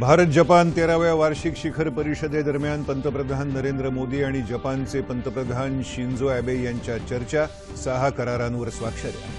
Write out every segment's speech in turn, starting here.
Bharat Japan तेराव्या वार्षिक शिखर परिषदेदरम्यान पंतप्रधान नरेंद्र मोदी आणि जपानचे पंतप्रधान शिंजो अॅबे यांच्या चर्चा सहा करारांवर स्वाक्षऱ्या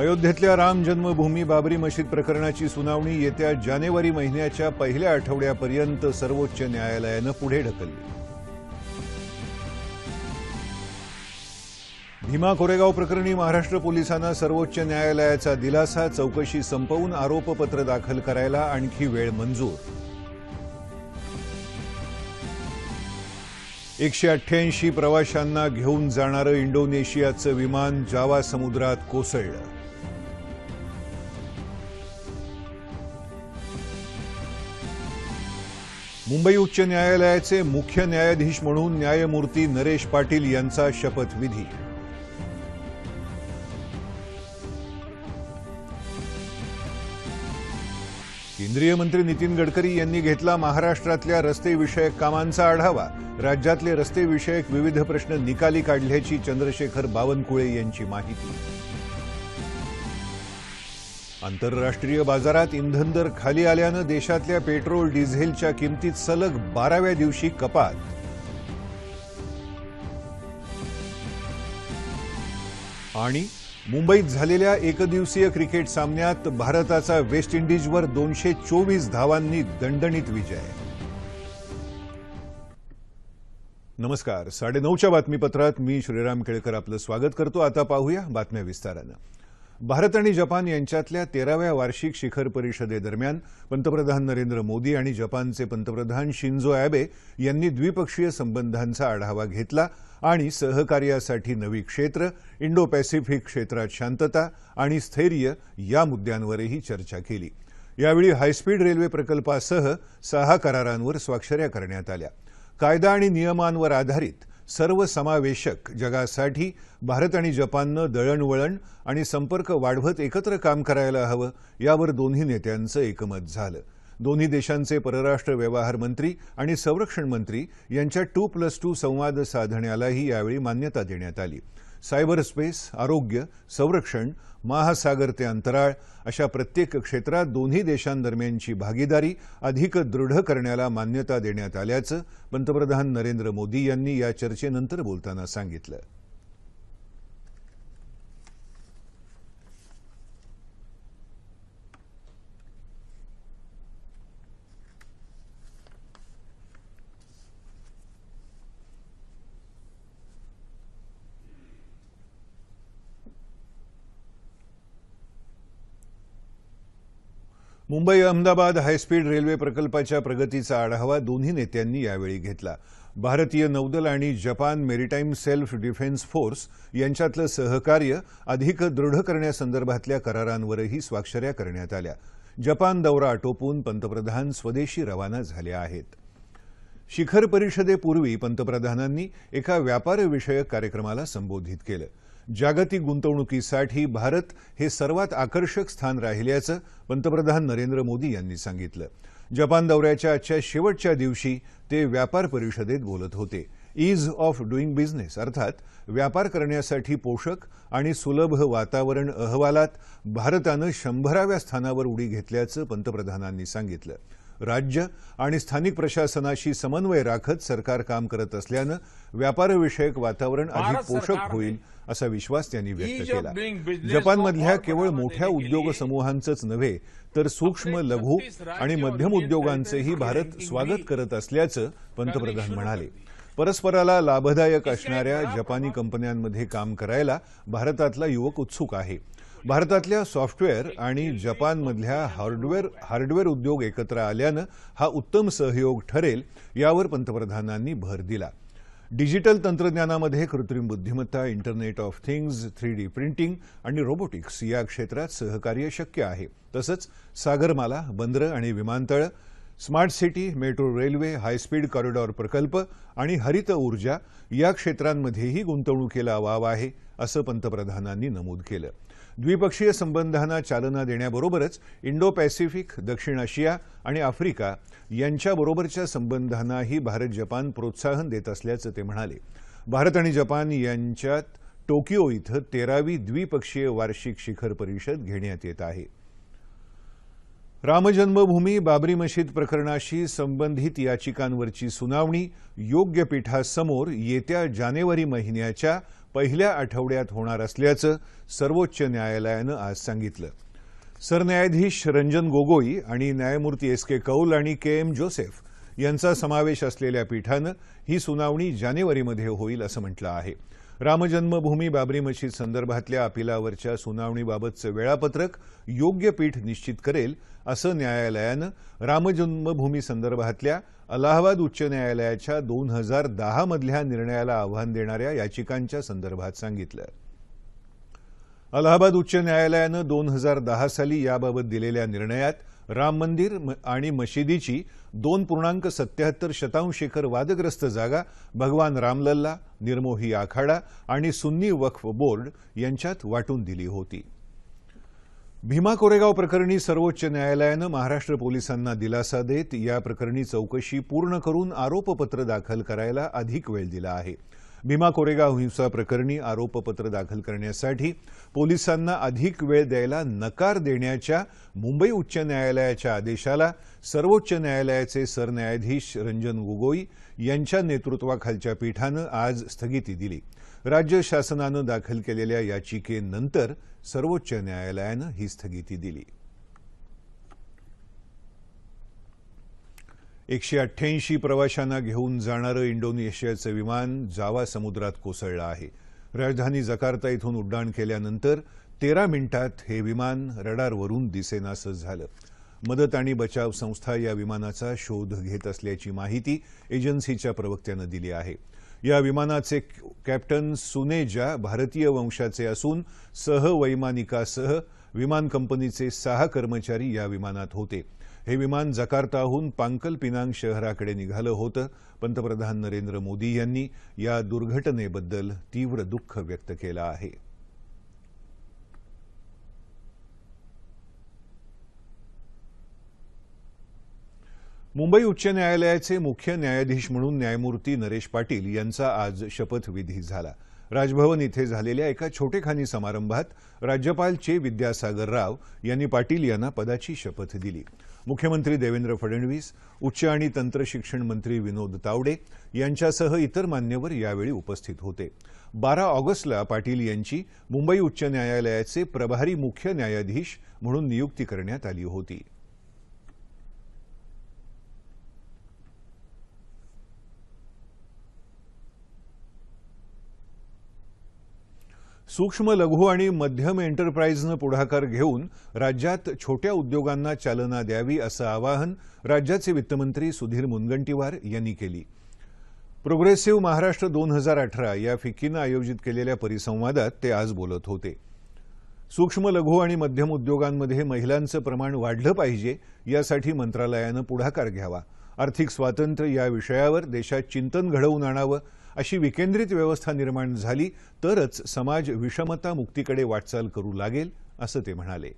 अयोध्येतल्या राम जन्मभूमी बाबरी मशीद प्रकरणाची सुनावणी येत्या जानेवारी महिन्याच्या पहिल्या आठवड्यापर्यंत सर्वोच्च न्यायालयानं पुढे ढकलली भीमा कोरेगाव प्रकरणी महाराष्ट्र पोलिसांना सर्वोच्च न्यायालयाचा दिलासा चौकशी संपवून आरोपपत्र दाखल करायला आणखी वेळ मंजूर एकशे अठ्ठ्याऐंशी प्रवाशांना घेऊन जाणारं इंडोनेशियाचं विमान जावा समुद्रात कोसळलं मुंबई उच्च न्यायालयाचे मुख्य न्यायाधीश म्हणून न्यायमूर्ती नरेश पाटील यांचा शपथविधी केंद्रीय मंत्री नितीन गडकरी यांनी घेतला महाराष्ट्रातल्या रस्तेविषयक कामांचा आढावा राज्यातले रस्तेविषयक विविध प्रश्न निकाली काढल्याची चंद्रशेखर बावनकुळे यांची माहिती आंतरराष्ट्रीय बाजारात इंधन दर खाली आल्यानं देशातल्या पेट्रोल डिझेलच्या किमतीत सलग बाराव्या दिवशी कपात आणि मुंबईत झालेल्या एकदिवसीय क्रिकेट सामन्यात भारताचा वेस्ट इंडिजवर दोनशे चोवीस धावांनी दणदणीत विजय नमस्कार साडेनऊच्या बातमीपत्रात मी श्रीराम केळकर आपलं स्वागत करतो आता पाहूया बातम्या विस्तारानं भारत आणि जपान यांच्यातल्या तेराव्या वार्षिक शिखर परिषदेदरम्यान पंतप्रधान नरेंद्र मोदी आणि जपानचे पंतप्रधान शिंझो अॅबे यांनी द्विपक्षीय संबंधांचा आढावा घेतला आणि सहकार्यासाठी नवी क्षेत्र इंडो पॅसिफिक क्षेत्रात शांतता आणि स्थैर्य या मुद्द्यांवरही चर्चा केली यावेळी हायस्पीड रेल्वे प्रकल्पासह सहा करारांवर स्वाक्षऱ्या करण्यात आल्या कायदा आणि नियमांवर आधारित सर्वसमावेशक जगासाठी भारत आणि जपाननं दळणवळण आणि संपर्क वाढवत एकत्र काम करायला हवं यावर दोन्ही नेत्यांचं एकमत झालं दोन्ही देशांचे परराष्ट्र व्यवहार मंत्री आणि संरक्षण मंत्री यांच्या टू प्लस टू संवाद साधण्यालाही यावेळी मान्यता देण्यात आली सायबर स्पेस आरोग्य संरक्षण महासागर ते अंतराळ अशा प्रत्येक क्षेत्रात दोन्ही देशांदरम्यानची भागीदारी अधिक दृढ करण्याला मान्यता देण्यात आल्याचं पंतप्रधान नरेंद्र मोदी यांनी या चर्चेनंतर बोलताना सांगितलं मुंबई अहमदाबाद हायस्पीड रेल्वे प्रकल्पाच्या प्रगतीचा आढावा दोन्ही नेत्यांनी यावेळी घेतला भारतीय नौदल आणि Japan maritime self defence force यांच्यातलं सहकार्य अधिक दृढ करण्यासंदर्भातल्या करारांवरही स्वाक्षऱ्या करण्यात आल्या जपान दौरा आटोपून पंतप्रधान स्वदेशी रवाना झाले आहेत शिखर परिषदेपूर्वी पंतप्रधानांनी एका व्यापारविषयक कार्यक्रमाला संबोधित केलं जागतिक गुंतवणुकीसाठी भारत हे सर्वात आकर्षक स्थान राहिल्याचं पंतप्रधान नरेंद्र मोदी यांनी सांगितलं जपान दौऱ्याच्या आजच्या शेवटच्या दिवशी ते व्यापार परिषदेत बोलत होते ईज ऑफ डुईंग बिझनेस अर्थात व्यापार करण्यासाठी पोषक आणि सुलभ वातावरण अहवालात भारतानं शंभराव्या स्थानावर उडी घेतल्याचं पंतप्रधानांनी सांगितलं राज्य आणि स्थानिक प्रशासनाशी समन्वय राखत सरकार काम करत असल्यानं व्यापारविषयक वातावरण अधिक पोषक होईल असा विश्वास त्यांनी व्यक्त केला जपानमधल्या केवळ मोठ्या उद्योग समूहांचंच नव्हे तर सूक्ष्म लघु आणि मध्यम उद्योगांचंही भारत स्वागत करत असल्याचं पंतप्रधान म्हणाले परस्पराला लाभदायक असणाऱ्या जपानी कंपन्यांमध्ये काम करायला भारतातला युवक उत्सुक आहे भारतातल्या सॉफ्टवेअर आणि जपानमधल्या हार्डवेअर हार्डवेअर उद्योग एकत्र आल्यानं हा उत्तम सहयोग ठरेल यावर पंतप्रधानांनी भर दिला डिजिटल तंत्रज्ञानामध्ये कृत्रिम बुद्धिमत्ता internet of things three D printing आणि रोबोटिक्स या क्षेत्रात सहकार्य शक्य आहे तसंच सागरमाला बंदरं आणि विमानतळ smart city metro railway high speed corridor प्रकल्प आणि हरित ऊर्जा या क्षेत्रांमध्येही गुंतवणुकीला वाव आहे असं पंतप्रधानांनी नमूद केलं द्विपक्षीय संबंधांना चालना देण्याबरोबरच इंडो पॅसिफिक दक्षिण आशिया आणि आफ्रिका यांच्याबरोबरच्या संबंधांनाही भारत जपान प्रोत्साहन देत असल्याचं ते म्हणाले भारत आणि जपान यांच्यात टोकियो इथं तेरावी द्विपक्षीय वार्षिक शिखर परिषद घेण्यात येत आहे रामजन्मभूमी बाबरी मशीद प्रकरणाशी संबंधित याचिकांवरची सुनावणी योग्य पीठासमोर येत्या जानेवारी महिन्याच्या पहिल्या आठवड्यात होणार असल्याचं सर्वोच्च न्यायालयानं आज सांगितलं सरन्यायाधीश रंजन गोगोई आणि न्यायमूर्ती एस के कौल आणि के एम जोसेफ यांचा समावेश असलेल्या पीठानं ही सुनावणी जानेवारीमध्ये होईल असं म्हटलं आहे रामजन्मभूमी बाबरी मशीद संदर्भातल्या अपिलावरच्या सुनावणीबाबतचं वेळापत्रक योग्य पीठ निश्चित करेल असं न्यायालयानं रामजन्मभूमी संदर्भातल्या अलाहाबाद उच्च न्यायालयाच्या दोन हजार दहामधल्या निर्णयाला आव्हान देणाऱ्या याचिकांच्या संदर्भात सांगितलं अलाहाबाद उच्च न्यायालयानं दोन हजार दहा साली याबाबत दिलेल्या निर्णयात राम मंदिर आणि मशिदीची दोन पूर्णांक सत्याहत्तर शतांश एकर वादग्रस्त जागा भगवान रामलल्ला निर्मोही आखाडा आणि सुन्नी वक्फ बोर्ड यांच्यात वाटून दिली होती भीमा कोरेगाव प्रकरणी सर्वोच्च न्यायालयानं महाराष्ट्र पोलिसांना दिलासा देत या प्रकरणी चौकशी पूर्ण करून आरोपपत्र दाखल करायला अधिक वेळ दिला आहे भीमा कोरेगाव हिंसा प्रकरणी आरोपपत्र दाखल करण्यासाठी पोलिसांना अधिक वेळ द्यायला नकार देण्याच्या मुंबई उच्च न्यायालयाच्या आदेशाला सर्वोच्च न्यायालयाचे सरन्यायाधीश रंजन गोगोई यांच्या नेतृत्वाखालच्या पीठानं आज स्थगिती दिली राज्य शासनानं दाखल केलेल्या याचिकेनंतर सर्वोच्च न्यायालयानं ही स्थगिती दिली एकशे अठ्ठ्याऐंशी प्रवाशांना घेऊन जाणारं इंडोनेशियाचं विमान जावा समुद्रात कोसळलं आहे राजधानी जकार्ता इथून उड्डाण केल्यानंतर तेरा मिनिटात हे विमान रडारवरून दिसेनासं झालं मदत आणि बचाव संस्था या विमानाचा शोध घेत असल्याची माहिती एजन्सीच्या प्रवक्त्यानं दिली आहे या विमानाचे कॅप्टन सुनेजा भारतीय वंशाचे असून सहवैमानिकासह विमान कंपनीचे सहा कर्मचारी या विमानात होते हे विमान जकार्ताहून पांकल पिनांग शहराकडे निघालं होतं पंतप्रधान नरेंद्र मोदी यांनी या दुर्घटनेबद्दल तीव्र दुःख व्यक्त केलं आहे मुंबई उच्च न्यायालयाचे मुख्य न्यायाधीश म्हणून न्यायमूर्ती नरेश पाटील यांचा आज शपथविधी झाला राजभवन इथे झालेल्या एका छोटेखानी समारंभात राज्यपाल चे विद्यासागर राव यांनी पाटील यांना पदाची शपथ दिली मुख्यमंत्री देवेंद्र फडणवीस उच्च आणि तंत्र शिक्षण मंत्री विनोद तावडे यांच्यासह इतर मान्यवर यावेळी उपस्थित होते बारा ऑगस्टला पाटील यांची मुंबई उच्च न्यायालयाचे प्रभारी मुख्य न्यायाधीश म्हणून नियुक्ती करण्यात आली होती सूक्ष्म लघु आणि मध्यम एंटरप्राइजनं पुढाकार घेऊन राज्यात छोट्या उद्योगांना चालना द्यावी असं आवाहन राज्याचे वित्तमंत्री सुधीर मुनगंटीवार यांनी केली प्रोग्रेसिव्ह महाराष्ट्र दोन हजार अठरा या फिक्कीनं आयोजित केलेल्या परिसंवादात ते आज बोलत होते सूक्ष्म लघु आणि मध्यम उद्योगांमध्ये महिलांचं प्रमाण वाढलं पाहिजे यासाठी मंत्रालयानं पुढाकार घ्यावा आर्थिक स्वातंत्र्य या विषयावर देशात चिंतन घडवून आणावं अशी विकेंद्रित व्यवस्था निर्माण झाली तरच समाज विषमता मुक्तीकडे वाटचाल करू लागेल असं ते म्हणाले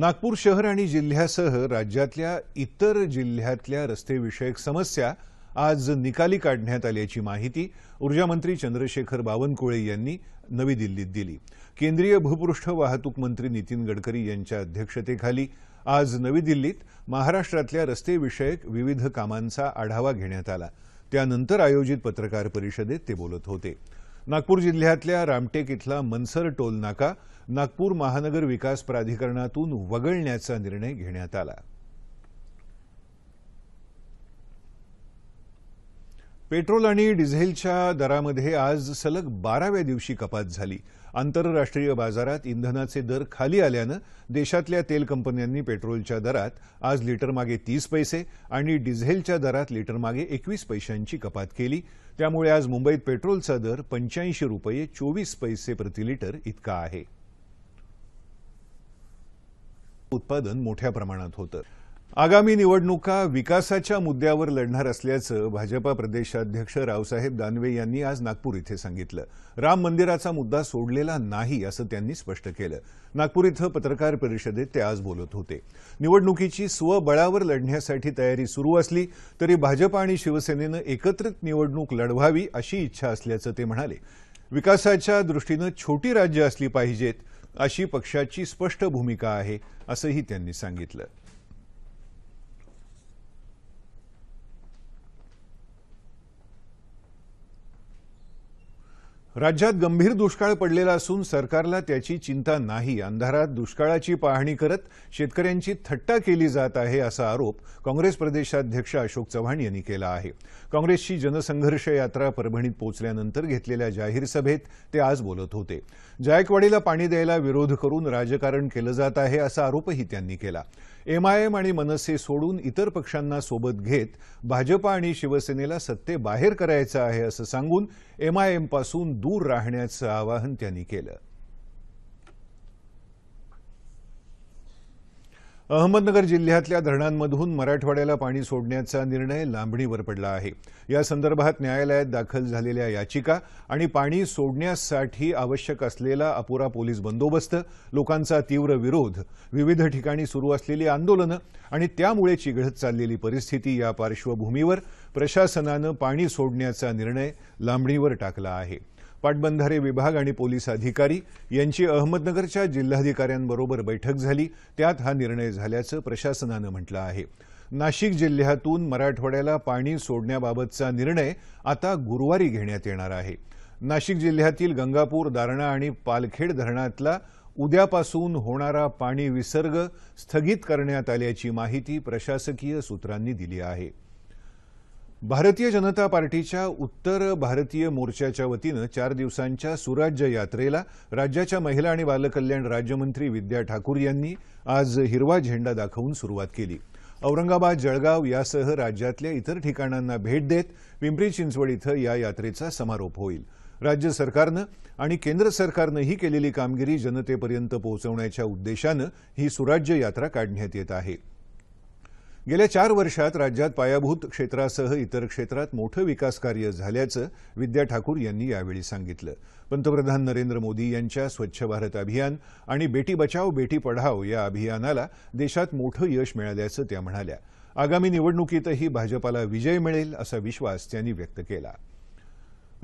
नागपूर शहर आणि जिल्ह्यासह राज्यातल्या इतर जिल्ह्यातल्या रस्तेविषयक समस्या आज निकाली काढण्यात आल्याची माहिती ऊर्जामंत्री चंद्रशेखर बावनकुळे यांनी नवी दिल्लीत दिली केंद्रीय भूपृष्ठ वाहतूक मंत्री नितीन गडकरी यांच्या अध्यक्षतेखाली आज नवी दिल्लीत महाराष्ट्रातल्या रस्तेविषयक विविध कामांचा आढावा घेण्यात आला त्यानंतर आयोजित पत्रकार परिषदेत ते बोलत होते नागपूर जिल्ह्यातल्या रामटेक इथला मनसर टोल नाका नागपूर महानगर विकास प्राधिकरणातून वगळण्याचा निर्णय घेण्यात आला पेट्रोल आणि डिझेलच्या दरामध्ये आज सलग बाराव्या दिवशी कपात झाली आंतरराष्ट्रीय बाजारात इंधनाचे दर खाली आल्यानं देशातल्या तेल कंपन्यांनी पेट्रोलच्या दरात आज लिटरमागे तीस पैसे आणि डिझेलच्या दरात लिटरमागे एकवीस पैशांची कपात केली त्यामुळे आज मुंबईत पेट्रोलचा दर पंच्याऐंशी रुपये चोवीस पैसे प्रतिलिटर इतका आहे उत्पादन मोठ्या प्रमाणात होतं आगामी निवडणुका विकासाच्या मुद्द्यावर लढणार असल्याचं भाजपा प्रदेशाध्यक्ष रावसाहेब दानवे यांनी आज नागपूर इथं सांगितलं राम मंदिराचा मुद्दा सोडलेला नाही असं त्यांनी स्पष्ट केलं नागपूर इथं पत्रकार परिषदेत ते आज बोलत होते निवडणुकीची स्वबळावर लढण्यासाठी तयारी सुरू असली तरी भाजप आणि शिवसेनेनं एकत्रित निवडणूक लढवावी अशी इच्छा असल्याचं ते म्हणाले विकासाच्या दृष्टीनं छोटी राज्य असली पाहिजेत अशी पक्षाची स्पष्ट भूमिका आहे असंही त्यांनी सांगितलं राज्यात गंभीर दुष्काळ पडलेला असून सरकारला त्याची चिंता नाही अंधारात दुष्काळाची पाहणी करत शेतकऱ्यांची थट्टा केली जात आहे असा आरोप काँग्रेस प्रदेशाध्यक्ष अशोक चव्हाण यांनी केला आहे काँग्रेसची जनसंघर्ष यात्रा परभणीत पोहोचल्यानंतर घेतलेल्या जाहीर सभेत ते आज बोलत होते जायकवाडीला पाणी द्यायला विरोध करून राजकारण केलं जात आहे असा आरोपही त्यांनी केला एमआयएम आणि मनसे सोडून इतर पक्षांना सोबत घेत भाजपा आणि शिवसेनेला सत्ते सत्तेबाहेर करायचं आहे असं सांगून एमआयएमपासून दूर राहण्याचं आवाहन त्यांनी केलं अहमदनगर जिल्ह्यातल्या धरणांमधून मराठवाड्याला पाणी सोडण्याचा निर्णय लांबणीवर पडला आहे या संदर्भात न्यायालयात दाखल झालेल्या याचिका आणि पाणी सोडण्यासाठी आवश्यक असलेला अपुरा पोलीस बंदोबस्त लोकांचा तीव्र विरोध विविध ठिकाणी सुरू असलेली आंदोलनं आणि त्यामुळे चिघळत चाललेली परिस्थिती या पार्श्वभूमीवर प्रशासनानं पाणी सोडण्याचा निर्णय लांबणीवर टाकला आहे पाटबंधारे विभाग आणि पोलीस अधिकारी यांची अहमदनगरच्या जिल्हाधिकाऱ्यांबरोबर बैठक झाली त्यात हा निर्णय झाल्याचं प्रशासनानं म्हटलं आहे नाशिक जिल्ह्यातून मराठवाड्याला पाणी सोडण्याबाबतचा निर्णय आता गुरुवारी घेण्यात येणार आहे नाशिक जिल्ह्यातील गंगापूर दारणा आणि पालखेड धरणातला उद्यापासून होणारा पाणी विसर्ग स्थगित करण्यात आल्याची माहिती प्रशासकीय सूत्रांनी दिली आहे भारतीय जनता पार्टीच्या उत्तर भारतीय मोर्चाच्या वतीनं चार दिवसांच्या सुराज्य यात्रेला राज्याच्या महिला आणि बालकल्याण राज्यमंत्री विद्या ठाकूर यांनी आज हिरवा झेंडा दाखवून सुरुवात केली औरंगाबाद जळगाव यासह राज्यातल्या इतर ठिकाणांना भेट देत पिंपरी चिंचवड इथं या यात्रेचा समारोप होईल राज्य सरकारनं आणि केंद्र सरकारनंही केलेली कामगिरी जनतेपर्यंत पोहोचवण्याच्या उद्देशानं ही सुराज्य यात्रा काढण्यात येत आहे गेल्या चार वर्षात राज्यात पायाभूत क्षेत्रासह इतर क्षेत्रात मोठं विकास कार्य झाल्याचं विद्या ठाकूर यांनी यावेळी सांगितलं पंतप्रधान नरेंद्र मोदी यांच्या स्वच्छ भारत अभियान आणि बेटी बचाव बेटी पढाव या अभियानाला देशात मोठं यश मिळाल्याचं त्या म्हणाल्या आगामी निवडणुकीतही भाजपाला विजय मिळेल असा विश्वास त्यांनी व्यक्त केला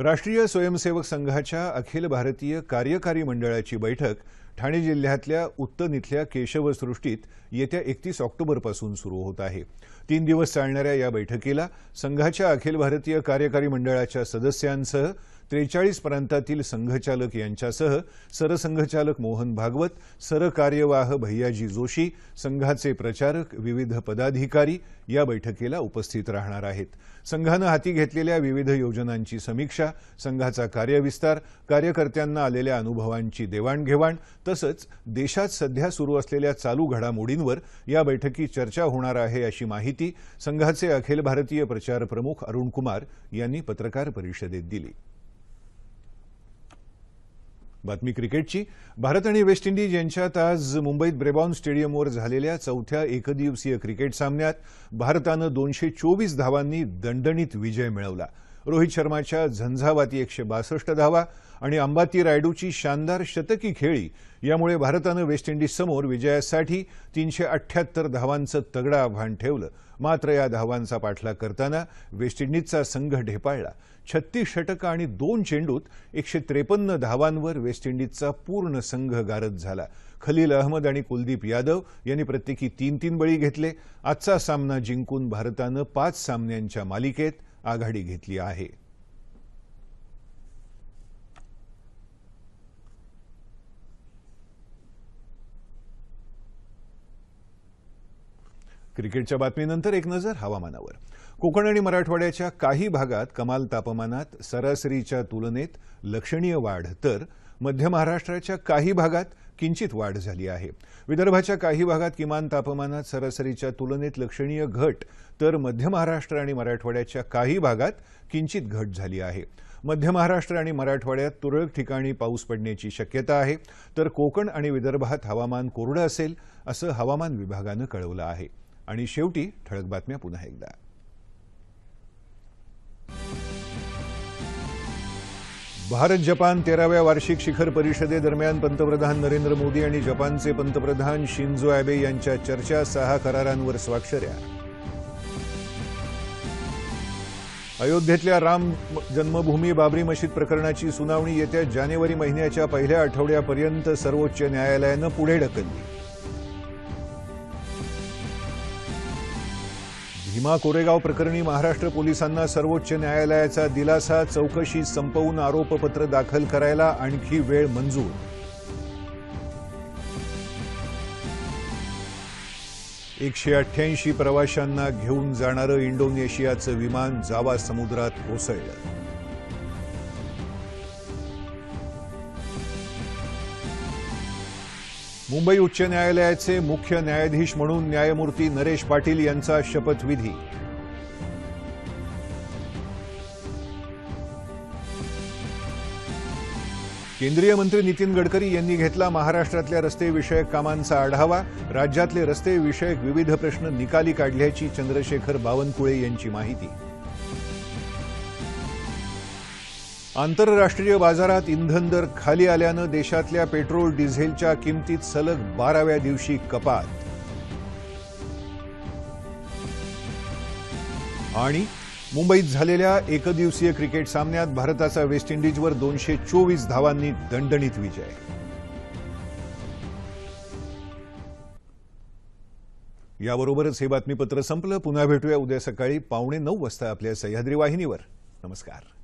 राष्ट्रीय स्वयंसेवक संघाच्या अखिल भारतीय कार्यकारी मंडळाची बैठक ठाणे जिल्ह्यातल्या उत्तन इथल्या केशवसृष्टीत येत्या एकतीस ऑक्टोबरपासून सुरू होत आहे तीन दिवस चालणाऱ्या या बैठकीला संघाच्या अखिल भारतीय कार्यकारी मंडळाच्या सदस्यांसह त्रेचाळीस प्रांतातील संघचालक यांच्यासह सरसंघचालक मोहन भागवत सरकार्यवाह भैयाजी जोशी संघाचे प्रचारक विविध पदाधिकारी या बैठकीला उपस्थित राहणार आहेत संघानं हाती घेतलेल्या विविध योजनांची समीक्षा संघाचा कार्यविस्तार कार्यकर्त्यांना आलेल्या अनुभवांची देवाणघेवाण तसंच देशात सध्या सुरू असलेल्या चालू घडामोडींवर या बैठकीत चर्चा होणार आहे अशी माहिती संघाचे अखिल भारतीय प्रचार प्रमुख अरुण कुमार यांनी पत्रकार परिषदेत दिली बातमी क्रिकेटची भारत आणि वेस्ट इंडिज यांच्यात आज मुंबईत ब्रेबॉन स्टेडियमवर झालेल्या चौथ्या एकदिवसीय क्रिकेट सामन्यात भारतानं दोनशे चोवीस धावांनी दणदणीत विजय मिळवला रोहित शर्माच्या झंझावाती एकशे बासष्ट धावा आणि अंबाती रायडूची शानदार शतकी खेळी यामुळे भारतानं वेस्ट इंडिजसमोर विजयासाठी तीनशे अठ्ठ्याहत्तर धावांचं तगडं आव्हान ठेवलं मात्र या धावांचा पाठलाग करताना वेस्ट इंडिजचा संघ ढेपाळला छत्तीस षटकं आणि दोन चेंडूत एकशे त्रेपन्न धावांवर वेस्ट इंडिजचा पूर्ण संघ गारद झाला खलील अहमद आणि कुलदीप यादव यांनी प्रत्येकी तीन तीन बळी घेतले आजचा सामना जिंकून भारतानं पाच सामन्यांच्या मालिकेत आघाडी घेतली आहे क्रिकेटच्या बातमीनंतर एक नजर हवामानावर कोकण आणि मराठवाड्याच्या काही भागात कमाल तापमानात सरासरीच्या तुलनेत लक्षणीय वाढ तर मध्य महाराष्ट्राच्या काही भागात किंचित वाढ झाली आहे विदर्भाच्या काही भागात किमान तापमानात सरासरीच्या तुलनेत लक्षणीय घट तर मध्य महाराष्ट्र आणि मराठवाड्याच्या काही भागात किंचित घट झाली आहे मध्य महाराष्ट्र आणि मराठवाड्यात तुरळक ठिकाणी पाऊस पडण्याची शक्यता आहे तर कोकण आणि विदर्भात हवामान कोरडं असेल असं हवामान विभागानं कळवलं आहे आणि शेवटी ठळक बातम्या पुन्हा एकदा भारत जपान तेराव्या वार्षिक शिखर परिषदेदरम्यान पंतप्रधान नरेंद्र मोदी आणि जपानचे पंतप्रधान शिंजो अॅबे यांच्या चर्चा सहा करारांवर स्वाक्षऱ्या अयोध्येतल्या राम जन्मभूमी बाबरी मशीद प्रकरणाची सुनावणी येत्या जानेवारी महिन्याच्या पहिल्या आठवड्यापर्यंत सर्वोच्च न्यायालयानं पुढे ढकलली भीमा कोरेगाव प्रकरणी महाराष्ट्र पोलिसांना सर्वोच्च न्यायालयाचा दिलासा चौकशी संपवून आरोपपत्र दाखल करायला आणखी वेळ मंजूर एकशे अठ्ठ्याऐंशी प्रवाशांना घेऊन जाणारं इंडोनेशियाचं विमान जावा समुद्रात कोसळलं मुंबई उच्च न्यायालयाचे मुख्य न्यायाधीश म्हणून न्यायमूर्ती नरेश पाटील यांचा शपथविधी केंद्रीय मंत्री नितीन गडकरी यांनी घेतला महाराष्ट्रातल्या रस्तेविषयक कामांचा आढावा राज्यातले रस्तेविषयक विविध प्रश्न निकाली काढल्याची चंद्रशेखर बावनकुळे यांची माहिती आंतरराष्ट्रीय बाजारात इंधन दर खाली आल्यानं देशातल्या पेट्रोल डिझेलच्या किमतीत सलग बाराव्या दिवशी कपात आणि मुंबईत झालेल्या एकदिवसीय क्रिकेट सामन्यात भारताचा वेस्ट इंडिजवर दोनशे चोवीस धावांनी दणदणीत विजय याबरोबरच हे बातमीपत्र संपलं पुन्हा भेटूया उद्या सकाळी पावणे नऊ वाजता आपल्या सह्याद्री वाहिनीवर नमस्कार